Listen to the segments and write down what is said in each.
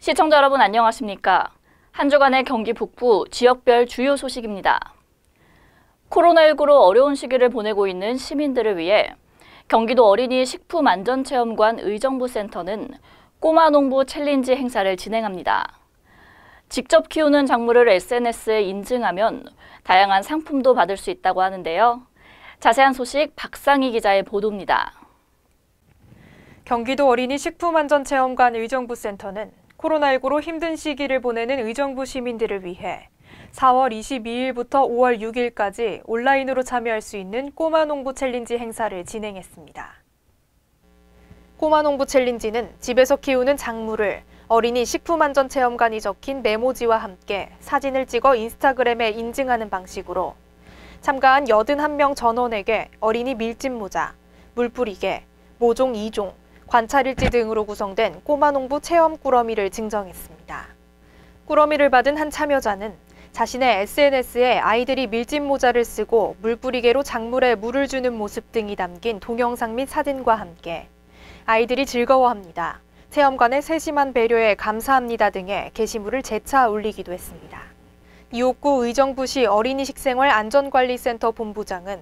시청자 여러분 안녕하십니까? 한 주간의 경기 북부 지역별 주요 소식입니다. 코로나19로 어려운 시기를 보내고 있는 시민들을 위해 경기도 어린이 식품안전체험관 의정부센터는 꼬마 농부 챌린지 행사를 진행합니다. 직접 키우는 작물을 SNS에 인증하면 다양한 상품도 받을 수 있다고 하는데요. 자세한 소식 박상희 기자의 보도입니다. 경기도 어린이 식품안전체험관 의정부센터는 코로나19로 힘든 시기를 보내는 의정부 시민들을 위해 4월 22일부터 5월 6일까지 온라인으로 참여할 수 있는 꼬마 농부 챌린지 행사를 진행했습니다. 꼬마 농부 챌린지는 집에서 키우는 작물을 어린이 식품안전체험관이 적힌 메모지와 함께 사진을 찍어 인스타그램에 인증하는 방식으로 참가한 81명 전원에게 어린이 밀짚모자, 물뿌리개, 모종 2종, 관찰일지 등으로 구성된 꼬마 농부 체험 꾸러미를 증정했습니다. 꾸러미를 받은 한 참여자는 자신의 SNS에 아이들이 밀짚 모자를 쓰고 물뿌리개로 작물에 물을 주는 모습 등이 담긴 동영상 및 사진과 함께 아이들이 즐거워합니다. 체험관의 세심한 배려에 감사합니다 등의 게시물을 재차 올리기도 했습니다. 이옥구 의정부시 어린이식생활 안전관리센터 본부장은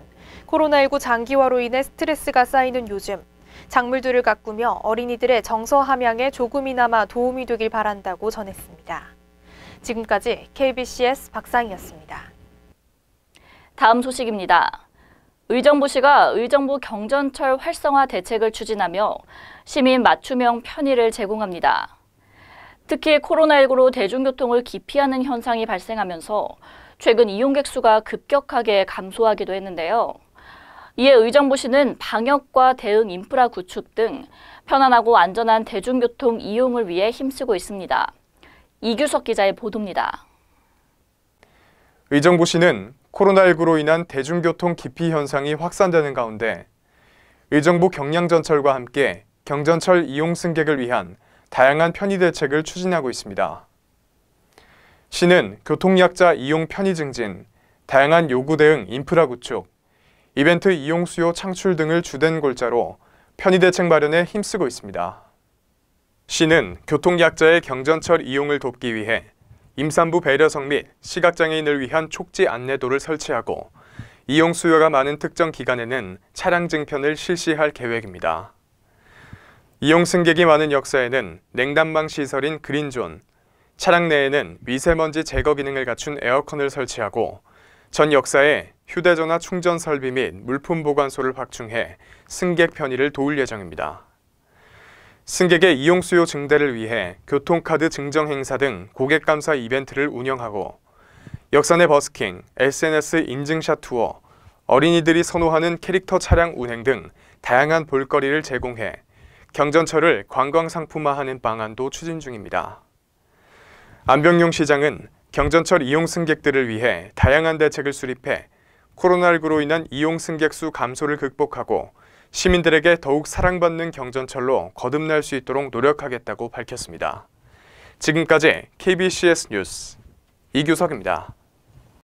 코로나19 장기화로 인해 스트레스가 쌓이는 요즘 작물들을 가꾸며 어린이들의 정서 함양에 조금이나마 도움이 되길 바란다고 전했습니다. 지금까지 KBCS 박상이었습니다. 다음 소식입니다. 의정부시가 의정부 경전철 활성화 대책을 추진하며 시민 맞춤형 편의를 제공합니다. 특히 코로나19로 대중교통을 기피하는 현상이 발생하면서 최근 이용객 수가 급격하게 감소하기도 했는데요. 이에 의정부시는 방역과 대응 인프라 구축 등 편안하고 안전한 대중교통 이용을 위해 힘쓰고 있습니다. 이규석 기자의 보도입니다. 의정부시는 코로나19로 인한 대중교통 기피 현상이 확산되는 가운데 의정부 경량전철과 함께 경전철 이용 승객을 위한 다양한 편의 대책을 추진하고 있습니다. 시는 교통약자 이용 편의 증진, 다양한 요구 대응 인프라 구축, 이벤트 이용 수요 창출 등을 주된 골자로 편의 대책 마련에 힘쓰고 있습니다. 시는 교통약자의 경전철 이용을 돕기 위해 임산부 배려성 및 시각장애인을 위한 촉지 안내도를 설치하고 이용 수요가 많은 특정 기간에는 차량 증편을 실시할 계획입니다. 이용 승객이 많은 역사에는 냉난방 시설인 그린존, 차량 내에는 미세먼지 제거 기능을 갖춘 에어컨을 설치하고 전 역사에 휴대전화 충전 설비 및 물품 보관소를 확충해 승객 편의를 도울 예정입니다. 승객의 이용 수요 증대를 위해 교통카드 증정 행사 등 고객 감사 이벤트를 운영하고 역산의 버스킹, SNS 인증샷 투어, 어린이들이 선호하는 캐릭터 차량 운행 등 다양한 볼거리를 제공해 경전철을 관광 상품화하는 방안도 추진 중입니다. 안병용 시장은 경전철 이용 승객들을 위해 다양한 대책을 수립해 코로나19로 인한 이용 승객 수 감소를 극복하고 시민들에게 더욱 사랑받는 경전철로 거듭날 수 있도록 노력하겠다고 밝혔습니다. 지금까지 KBCS 뉴스 이규석입니다.